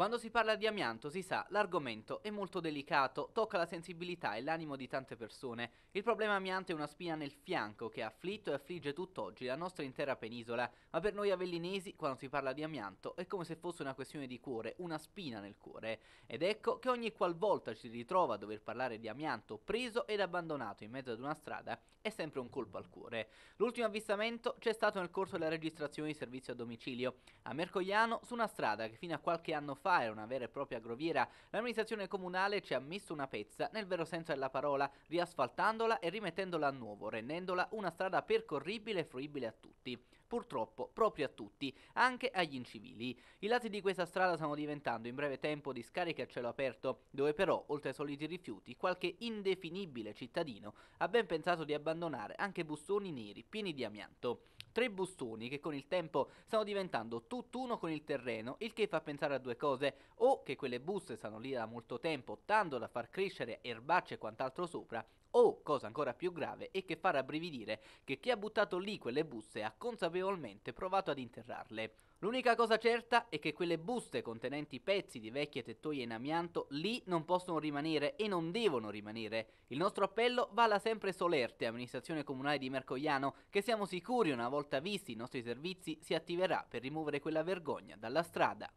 Quando si parla di amianto, si sa, l'argomento è molto delicato, tocca la sensibilità e l'animo di tante persone. Il problema amianto è una spina nel fianco che ha afflitto e affligge tutt'oggi la nostra intera penisola, ma per noi avellinesi, quando si parla di amianto, è come se fosse una questione di cuore, una spina nel cuore. Ed ecco che ogni qualvolta ci si ritrova a dover parlare di amianto preso ed abbandonato in mezzo ad una strada, è sempre un colpo al cuore. L'ultimo avvistamento c'è stato nel corso della registrazione di servizio a domicilio, a Mercogliano, su una strada che fino a qualche anno fa fa è una vera e propria groviera. L'amministrazione comunale ci ha messo una pezza, nel vero senso della parola, riasfaltandola e rimettendola a nuovo, rendendola una strada percorribile e fruibile a tutti. Purtroppo, proprio a tutti, anche agli incivili. I lati di questa strada stanno diventando in breve tempo discariche a cielo aperto, dove però, oltre ai soliti rifiuti, qualche indefinibile cittadino ha ben pensato di abbandonare anche bustoni neri pieni di amianto. Tre bustoni che con il tempo stanno diventando tutt'uno con il terreno, il che fa pensare a due cose, o che quelle buste stanno lì da molto tempo, tanto da far crescere erbacce e quant'altro sopra, o, cosa ancora più grave e che fa rabbrividire, che chi ha buttato lì quelle buste ha consapevolmente provato ad interrarle. L'unica cosa certa è che quelle buste contenenti pezzi di vecchie tettoie in amianto lì non possono rimanere e non devono rimanere. Il nostro appello va alla sempre solerte amministrazione comunale di Mercogliano che siamo sicuri una volta visti i nostri servizi si attiverà per rimuovere quella vergogna dalla strada.